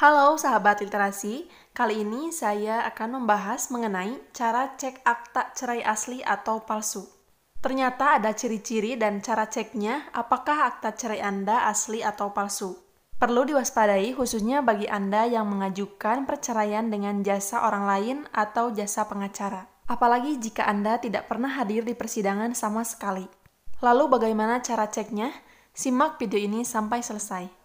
Halo sahabat literasi, kali ini saya akan membahas mengenai cara cek akta cerai asli atau palsu. Ternyata ada ciri-ciri dan cara ceknya apakah akta cerai Anda asli atau palsu. Perlu diwaspadai khususnya bagi Anda yang mengajukan perceraian dengan jasa orang lain atau jasa pengacara. Apalagi jika Anda tidak pernah hadir di persidangan sama sekali. Lalu bagaimana cara ceknya? Simak video ini sampai selesai.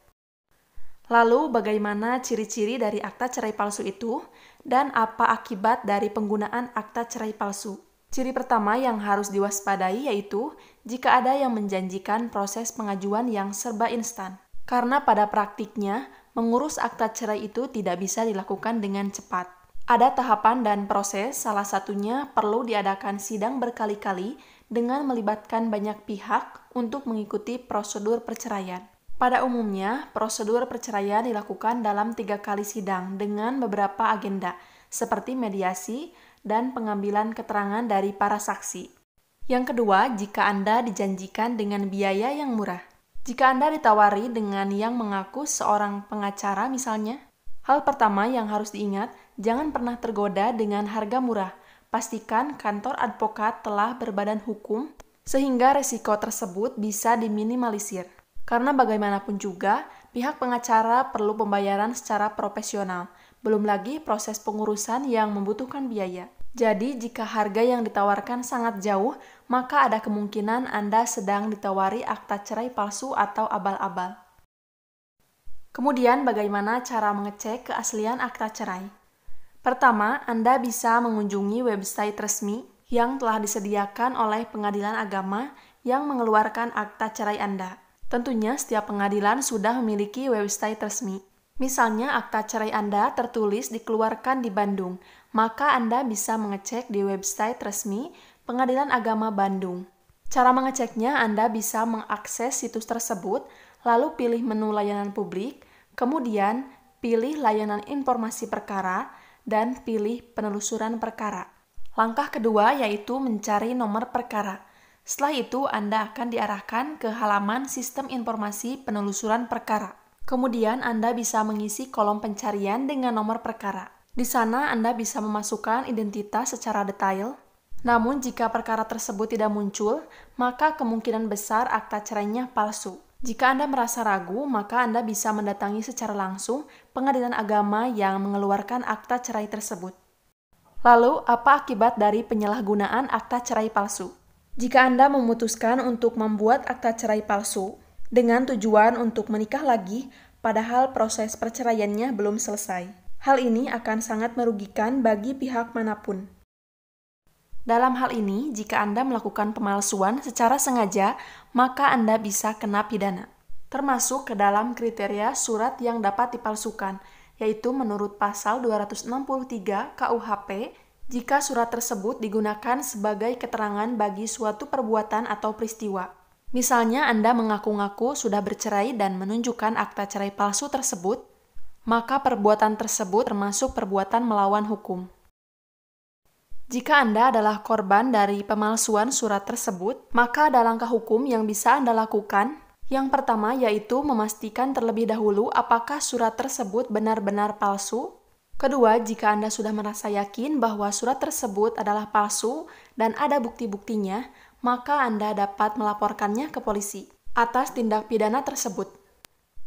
Lalu, bagaimana ciri-ciri dari akta cerai palsu itu dan apa akibat dari penggunaan akta cerai palsu? Ciri pertama yang harus diwaspadai yaitu jika ada yang menjanjikan proses pengajuan yang serba instan. Karena pada praktiknya, mengurus akta cerai itu tidak bisa dilakukan dengan cepat. Ada tahapan dan proses, salah satunya perlu diadakan sidang berkali-kali dengan melibatkan banyak pihak untuk mengikuti prosedur perceraian. Pada umumnya, prosedur perceraian dilakukan dalam tiga kali sidang dengan beberapa agenda, seperti mediasi dan pengambilan keterangan dari para saksi. Yang kedua, jika Anda dijanjikan dengan biaya yang murah. Jika Anda ditawari dengan yang mengaku seorang pengacara misalnya, hal pertama yang harus diingat, jangan pernah tergoda dengan harga murah. Pastikan kantor advokat telah berbadan hukum sehingga resiko tersebut bisa diminimalisir. Karena bagaimanapun juga, pihak pengacara perlu pembayaran secara profesional, belum lagi proses pengurusan yang membutuhkan biaya. Jadi, jika harga yang ditawarkan sangat jauh, maka ada kemungkinan Anda sedang ditawari akta cerai palsu atau abal-abal. Kemudian, bagaimana cara mengecek keaslian akta cerai? Pertama, Anda bisa mengunjungi website resmi yang telah disediakan oleh Pengadilan Agama yang mengeluarkan akta cerai Anda. Tentunya setiap pengadilan sudah memiliki website resmi. Misalnya akta cerai Anda tertulis dikeluarkan di Bandung, maka Anda bisa mengecek di website resmi Pengadilan Agama Bandung. Cara mengeceknya Anda bisa mengakses situs tersebut, lalu pilih menu layanan publik, kemudian pilih layanan informasi perkara, dan pilih penelusuran perkara. Langkah kedua yaitu mencari nomor perkara. Setelah itu, Anda akan diarahkan ke halaman Sistem Informasi Penelusuran Perkara. Kemudian, Anda bisa mengisi kolom pencarian dengan nomor perkara. Di sana, Anda bisa memasukkan identitas secara detail. Namun, jika perkara tersebut tidak muncul, maka kemungkinan besar akta cerainya palsu. Jika Anda merasa ragu, maka Anda bisa mendatangi secara langsung pengadilan agama yang mengeluarkan akta cerai tersebut. Lalu, apa akibat dari penyalahgunaan akta cerai palsu? Jika Anda memutuskan untuk membuat akta cerai palsu dengan tujuan untuk menikah lagi, padahal proses perceraiannya belum selesai, hal ini akan sangat merugikan bagi pihak manapun. Dalam hal ini, jika Anda melakukan pemalsuan secara sengaja, maka Anda bisa kena pidana, termasuk ke dalam kriteria surat yang dapat dipalsukan, yaitu menurut pasal 263 KUHP jika surat tersebut digunakan sebagai keterangan bagi suatu perbuatan atau peristiwa. Misalnya Anda mengaku-ngaku sudah bercerai dan menunjukkan akta cerai palsu tersebut, maka perbuatan tersebut termasuk perbuatan melawan hukum. Jika Anda adalah korban dari pemalsuan surat tersebut, maka ada langkah hukum yang bisa Anda lakukan. Yang pertama yaitu memastikan terlebih dahulu apakah surat tersebut benar-benar palsu Kedua, jika Anda sudah merasa yakin bahwa surat tersebut adalah palsu dan ada bukti-buktinya, maka Anda dapat melaporkannya ke polisi atas tindak pidana tersebut.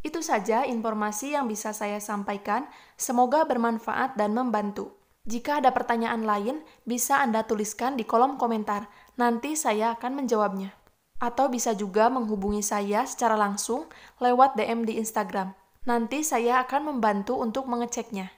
Itu saja informasi yang bisa saya sampaikan. Semoga bermanfaat dan membantu. Jika ada pertanyaan lain, bisa Anda tuliskan di kolom komentar. Nanti saya akan menjawabnya. Atau bisa juga menghubungi saya secara langsung lewat DM di Instagram. Nanti saya akan membantu untuk mengeceknya.